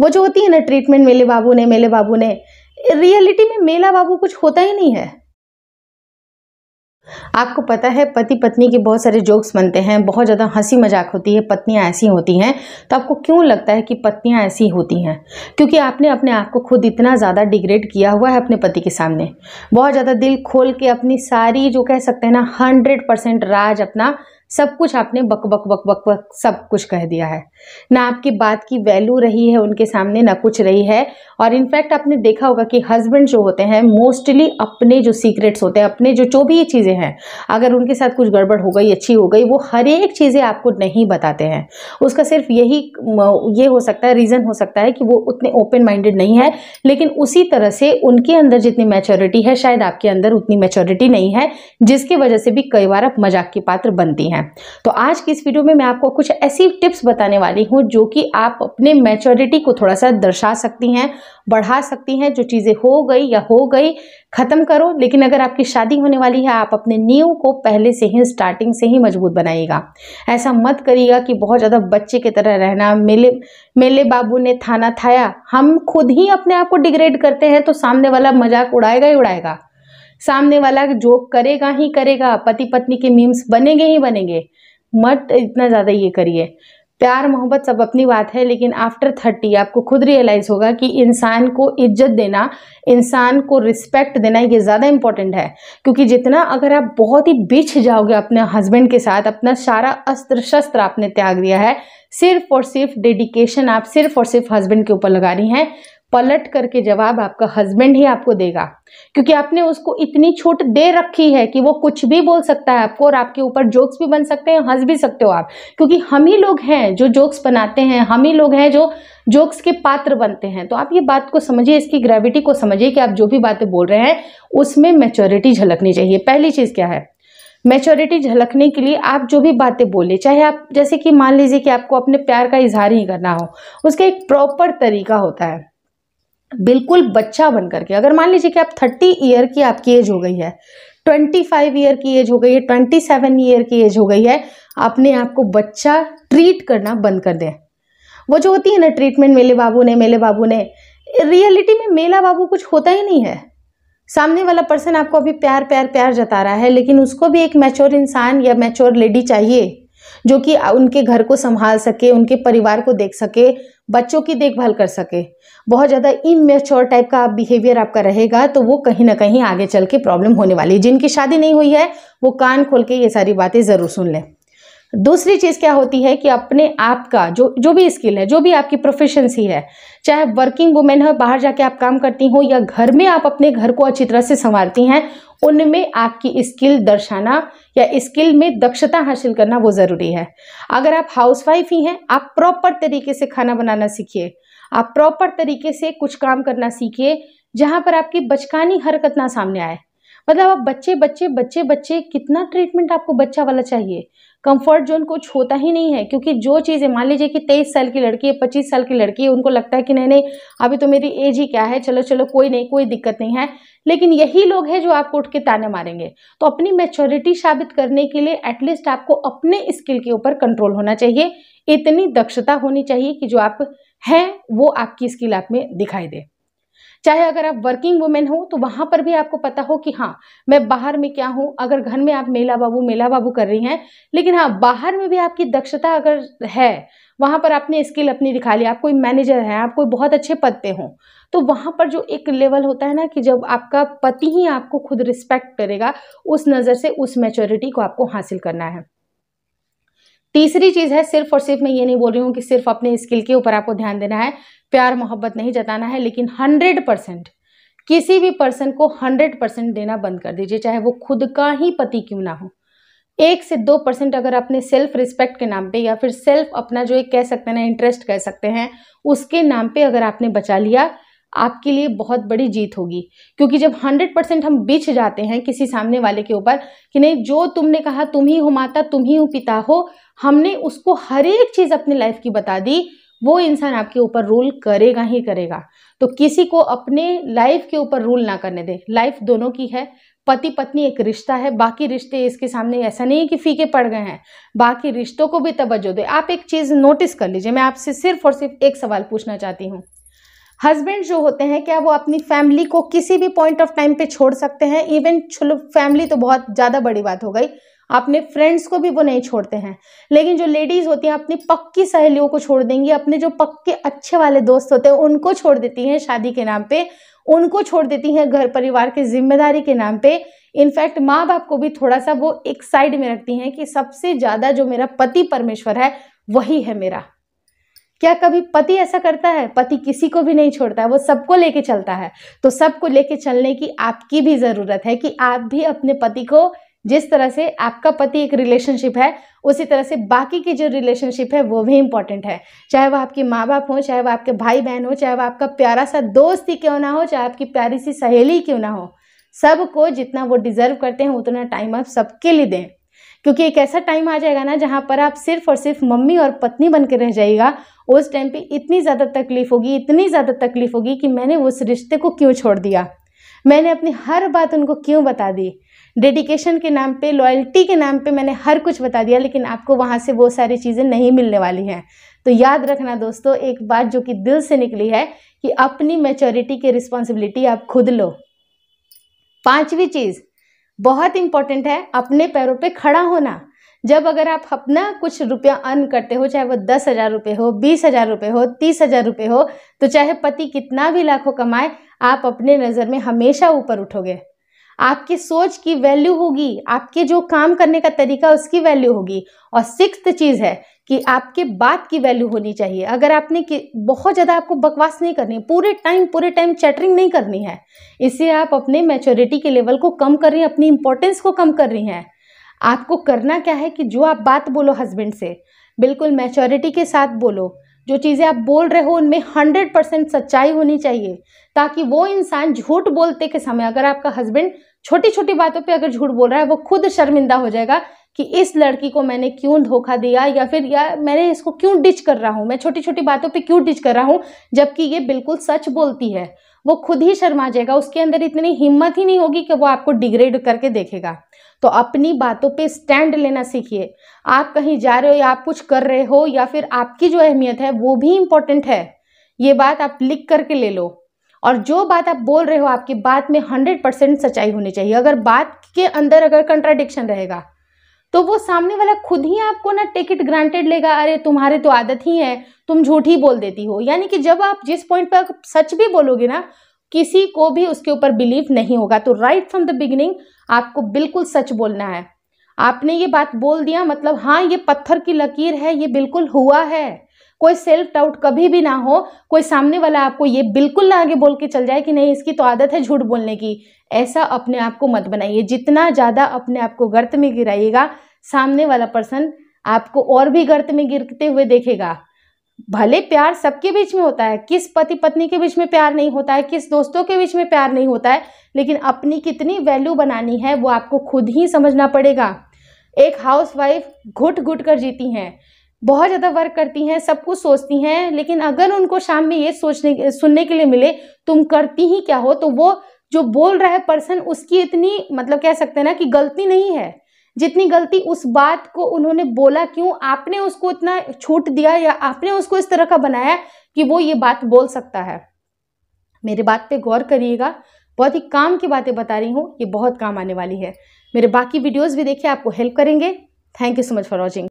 वो जो होती है ना ट्रीटमेंट मेले बाबू ने मेले बाबू ने रियलिटी में मेला बाबू कुछ होता ही नहीं है आपको पता है पति पत्नी के बहुत सारे जोक्स बनते हैं बहुत ज़्यादा हंसी मजाक होती है पत्नियां ऐसी होती हैं तो आपको क्यों लगता है कि पत्नियां ऐसी होती हैं क्योंकि आपने अपने आप को खुद इतना ज़्यादा डिग्रेड किया हुआ है अपने पति के सामने बहुत ज़्यादा दिल खोल के अपनी सारी जो कह सकते हैं ना हंड्रेड राज अपना सब कुछ आपने बक बक बक बक बक सब कुछ कह दिया है ना आपकी बात की वैल्यू रही है उनके सामने ना कुछ रही है और इनफैक्ट आपने देखा होगा कि हस्बैंड जो होते हैं मोस्टली अपने जो सीक्रेट्स होते हैं अपने जो जो भी चीज़ें हैं अगर उनके साथ कुछ गड़बड़ हो गई अच्छी हो गई वो हर एक चीज़ें आपको नहीं बताते हैं उसका सिर्फ यही ये हो सकता है रीज़न हो सकता है कि वो उतने ओपन माइंडेड नहीं है लेकिन उसी तरह से उनके अंदर जितनी मेच्योरिटी है शायद आपके अंदर उतनी मेचोरिटी नहीं है जिसकी वजह से भी कई बार आप मजाक के पात्र बनती हैं है तो आज की इस वीडियो में मैं आपको कुछ ऐसी टिप्स बताने वाली हूँ जो कि आप अपने मैच्योरिटी को थोड़ा सा दर्शा सकती हैं बढ़ा सकती हैं जो चीज़ें हो गई या हो गई ख़त्म करो लेकिन अगर आपकी शादी होने वाली है आप अपने नींव को पहले से ही स्टार्टिंग से ही मजबूत बनाइएगा ऐसा मत करिएगा कि बहुत ज़्यादा बच्चे की तरह रहना मेले मेले बाबू ने थाना थाया हम खुद ही अपने आप को डिग्रेड करते हैं तो सामने वाला मजाक उड़ाएगा ही उड़ाएगा सामने वाला जोक करेगा ही करेगा पति पत्नी के मीम्स बनेंगे ही बनेंगे मत इतना ज़्यादा ये करिए प्यार मोहब्बत सब अपनी बात है लेकिन आफ्टर थर्टी आपको खुद रियलाइज़ होगा कि इंसान को इज्जत देना इंसान को रिस्पेक्ट देना ये ज़्यादा इंपॉर्टेंट है क्योंकि जितना अगर आप बहुत ही बिछ जाओगे अपने हस्बैंड के साथ अपना सारा अस्त्र शस्त्र आपने त्याग दिया है सिर्फ और सिर्फ डेडिकेशन आप सिर्फ और सिर्फ हस्बैंड के ऊपर लगा रही हैं पलट करके जवाब आपका हस्बैंड ही आपको देगा क्योंकि आपने उसको इतनी छूट दे रखी है कि वो कुछ भी बोल सकता है आपको और आपके ऊपर जोक्स भी बन सकते हैं हंस भी सकते हो आप क्योंकि हम ही लोग हैं जो जोक्स बनाते हैं हम ही लोग हैं जो जोक्स के पात्र बनते हैं तो आप ये बात को समझिए इसकी ग्रेविटी को समझिए कि आप जो भी बातें बोल रहे हैं उसमें मेच्योरिटी झलकनी चाहिए पहली चीज़ क्या है मेच्योरिटी झलकने के लिए आप जो भी बातें बोले चाहे आप जैसे कि मान लीजिए कि आपको अपने प्यार का इजहार ही करना हो उसका एक प्रॉपर तरीका होता है बिल्कुल बच्चा बन करके अगर मान लीजिए कि आप थर्टी ईयर की आपकी एज हो गई है ट्वेंटी फाइव ईयर की एज हो गई है ट्वेंटी सेवन ईयर की एज हो गई है आपने आपको बच्चा ट्रीट करना बंद कर दें वो जो होती है ना ट्रीटमेंट मेले बाबू ने मेले बाबू ने रियलिटी में मेला बाबू कुछ होता ही नहीं है सामने वाला पर्सन आपको अभी प्यार प्यार प्यार जता रहा है लेकिन उसको भी एक मैच्योर इंसान या मैच्योर लेडी चाहिए जो कि उनके घर को संभाल सके उनके परिवार को देख सके बच्चों की देखभाल कर सके बहुत ज़्यादा इमेच्योर टाइप का बिहेवियर आपका रहेगा तो वो कहीं ना कहीं आगे चल के प्रॉब्लम होने वाली है जिनकी शादी नहीं हुई है वो कान खोल के ये सारी बातें ज़रूर सुन लें दूसरी चीज़ क्या होती है कि अपने आप का जो जो भी स्किल है जो भी आपकी प्रोफेशनसी है चाहे वर्किंग वुमेन हो बाहर जाके आप काम करती हो या घर में आप अपने घर को अच्छी तरह से संवारती हैं उनमें आपकी स्किल दर्शाना या स्किल में दक्षता हासिल करना वो ज़रूरी है अगर आप हाउसवाइफ ही हैं आप प्रॉपर तरीके से खाना बनाना सीखिए आप प्रॉपर तरीके से कुछ काम करना सीखिए जहाँ पर आपकी बचकानी हरकत ना सामने आए मतलब आप बच्चे बच्चे बच्चे बच्चे कितना ट्रीटमेंट आपको बच्चा वाला चाहिए कंफर्ट जोन कुछ होता ही नहीं है क्योंकि जो चीज़ें मान लीजिए कि तेईस साल की लड़की है पच्चीस साल की लड़की है उनको लगता है कि नहीं नहीं अभी तो मेरी एज ही क्या है चलो चलो कोई नहीं कोई दिक्कत नहीं है लेकिन यही लोग हैं जो आपको उठ के ताने मारेंगे तो अपनी मेच्योरिटी साबित करने के लिए एटलीस्ट आपको अपने स्किल के ऊपर कंट्रोल होना चाहिए इतनी दक्षता होनी चाहिए कि जो आप हैं वो आपकी स्किल आप में दिखाई दे चाहे अगर आप वर्किंग वुमेन हो तो वहां पर भी आपको पता हो कि हाँ मैं बाहर में क्या हूं अगर घर में आप मेला बाबू मेला बाबू कर रही हैं लेकिन हाँ बाहर में भी आपकी दक्षता अगर है वहां पर आपने स्किल अपनी दिखा ली आप कोई मैनेजर हैं आप कोई बहुत अच्छे पद पे हो तो वहां पर जो एक लेवल होता है ना कि जब आपका पति ही आपको खुद रिस्पेक्ट करेगा उस नज़र से उस मेचोरिटी को आपको हासिल करना है तीसरी चीज़ है सिर्फ और सिर्फ मैं ये नहीं बोल रही हूँ कि सिर्फ अपने स्किल के ऊपर आपको ध्यान देना है प्यार मोहब्बत नहीं जताना है लेकिन हंड्रेड परसेंट किसी भी पर्सन को हंड्रेड परसेंट देना बंद कर दीजिए चाहे वो खुद का ही पति क्यों ना हो एक से दो परसेंट अगर अपने सेल्फ रिस्पेक्ट के नाम पे या फिर सेल्फ अपना जो एक कह सकते हैं ना इंटरेस्ट कह सकते हैं उसके नाम पे अगर आपने बचा लिया आपके लिए बहुत बड़ी जीत होगी क्योंकि जब 100 परसेंट हम बिछ जाते हैं किसी सामने वाले के ऊपर कि नहीं जो तुमने कहा तुम ही हो माता तुम ही हो पिता हो हमने उसको हर एक चीज़ अपनी लाइफ की बता दी वो इंसान आपके ऊपर रूल करेगा ही करेगा तो किसी को अपने लाइफ के ऊपर रूल ना करने दें लाइफ दोनों की है पति पत्नी एक रिश्ता है बाकी रिश्ते इसके सामने ऐसा नहीं है कि फीके पड़ गए हैं बाकी रिश्तों को भी तवज्जो दे आप एक चीज़ नोटिस कर लीजिए मैं आपसे सिर्फ और सिर्फ एक सवाल पूछना चाहती हूँ हस्बैंड जो होते हैं क्या वो अपनी फैमिली को किसी भी पॉइंट ऑफ टाइम पे छोड़ सकते हैं इवन चलो फैमिली तो बहुत ज़्यादा बड़ी बात हो गई अपने फ्रेंड्स को भी वो नहीं छोड़ते हैं लेकिन जो लेडीज़ होती हैं अपनी पक्की सहेलियों को छोड़ देंगी अपने जो पक्के अच्छे वाले दोस्त होते हैं उनको छोड़ देती हैं शादी के नाम पे उनको छोड़ देती हैं घर परिवार की जिम्मेदारी के नाम पे इनफैक्ट माँ बाप को भी थोड़ा सा वो एक साइड में रखती हैं कि सबसे ज़्यादा जो मेरा पति परमेश्वर है वही है मेरा क्या कभी पति ऐसा करता है पति किसी को भी नहीं छोड़ता है वो सबको लेके चलता है तो सबको लेके चलने की आपकी भी ज़रूरत है कि आप भी अपने पति को जिस तरह से आपका पति एक रिलेशनशिप है उसी तरह से बाकी की जो रिलेशनशिप है वो भी इम्पॉर्टेंट है चाहे वो आपके माँ बाप हो चाहे वो आपके भाई बहन हो चाहे वो आपका प्यारा सा दोस्त ही क्यों ना हो चाहे आपकी प्यारी सी सहेली क्यों ना हो सबको जितना वो डिज़र्व करते हैं उतना टाइम आप सबके लिए दें क्योंकि एक ऐसा टाइम आ जाएगा ना जहाँ पर आप सिर्फ और सिर्फ मम्मी और पत्नी बन रह जाएगा उस टाइम पे इतनी ज़्यादा तकलीफ़ होगी इतनी ज़्यादा तकलीफ़ होगी कि मैंने उस रिश्ते को क्यों छोड़ दिया मैंने अपनी हर बात उनको क्यों बता दी डेडिकेशन के नाम पे लॉयल्टी के नाम पे मैंने हर कुछ बता दिया लेकिन आपको वहाँ से वो सारी चीज़ें नहीं मिलने वाली हैं तो याद रखना दोस्तों एक बात जो कि दिल से निकली है कि अपनी मेचोरिटी की रिस्पॉन्सिबिलिटी आप खुद लो पांचवी चीज़ बहुत इंपॉर्टेंट है अपने पैरों पे खड़ा होना जब अगर आप अपना कुछ रुपया अर्न करते हो चाहे वो दस हज़ार रुपये हो बीस हज़ार रुपये हो तीस हज़ार रुपये हो तो चाहे पति कितना भी लाखों कमाए आप अपने नज़र में हमेशा ऊपर उठोगे आपकी सोच की वैल्यू होगी आपके जो काम करने का तरीका उसकी वैल्यू होगी और सिक्स चीज़ है कि आपके बात की वैल्यू होनी चाहिए अगर आपने कि बहुत ज़्यादा आपको बकवास नहीं करनी पूरे टाइम पूरे टाइम चैटरिंग नहीं करनी है इससे आप अपने मैच्योरिटी के लेवल को कम कर रही हैं अपनी इंपॉर्टेंस को कम कर रही हैं आपको करना क्या है कि जो आप बात बोलो हस्बैंड से बिल्कुल मैच्योरिटी के साथ बोलो जो चीज़ें आप बोल रहे हो उनमें हंड्रेड परसेंट सच्चाई होनी चाहिए ताकि वो इंसान झूठ बोलते के समय अगर आपका हस्बैंड छोटी छोटी बातों पे अगर झूठ बोल रहा है वो खुद शर्मिंदा हो जाएगा कि इस लड़की को मैंने क्यों धोखा दिया या फिर या मैंने इसको क्यों डिच कर रहा हूँ मैं छोटी छोटी बातों पे क्यों डिच कर रहा हूँ जबकि ये बिल्कुल सच बोलती है वो खुद ही शर्मा जाएगा उसके अंदर इतनी हिम्मत ही नहीं होगी कि वो आपको डिग्रेड करके देखेगा तो अपनी बातों पे स्टैंड लेना सीखिए आप कहीं जा रहे हो या आप कुछ कर रहे हो या फिर आपकी जो अहमियत है वो भी इम्पोर्टेंट है ये बात आप लिख करके ले लो और जो बात आप बोल रहे हो आपकी बात में हंड्रेड परसेंट सच्चाई होनी चाहिए अगर बात के अंदर अगर कंट्राडिक्शन रहेगा तो वो सामने वाला खुद ही आपको ना टिकट ग्रांटेड लेगा अरे तुम्हारे तो आदत ही है तुम झूठ ही बोल देती हो यानी कि जब आप जिस पॉइंट पर सच भी बोलोगे ना किसी को भी उसके ऊपर बिलीव नहीं होगा तो राइट फ्रॉम द बिगिनिंग आपको बिल्कुल सच बोलना है आपने ये बात बोल दिया मतलब हाँ ये पत्थर की लकीर है ये बिल्कुल हुआ है कोई सेल्फ डाउट कभी भी ना हो कोई सामने वाला आपको ये बिल्कुल ना आगे बोल के चल जाए कि नहीं इसकी तो आदत है झूठ बोलने की ऐसा अपने आप को मत बनाइए जितना ज़्यादा अपने आप को गर्त में गिराइएगा सामने वाला पर्सन आपको और भी गर्त में गिरते हुए देखेगा भले प्यार सबके बीच में होता है किस पति पत्नी के बीच में प्यार नहीं होता है किस दोस्तों के बीच में प्यार नहीं होता है लेकिन अपनी कितनी वैल्यू बनानी है वो आपको खुद ही समझना पड़ेगा एक हाउसवाइफ घुट घुट कर जीती हैं बहुत ज़्यादा वर्क करती हैं सब कुछ सोचती हैं लेकिन अगर उनको शाम में ये सोचने सुनने के लिए मिले तुम करती ही क्या हो तो वो जो बोल रहा है पर्सन उसकी इतनी मतलब कह सकते हैं ना कि गलती नहीं है जितनी गलती उस बात को उन्होंने बोला क्यों आपने उसको इतना छूट दिया या आपने उसको इस तरह का बनाया कि वो ये बात बोल सकता है मेरे बात पे गौर करिएगा बहुत ही काम की बातें बता रही हूँ ये बहुत काम आने वाली है मेरे बाकी वीडियोज़ भी देखिए आपको हेल्प करेंगे thank you so much for watching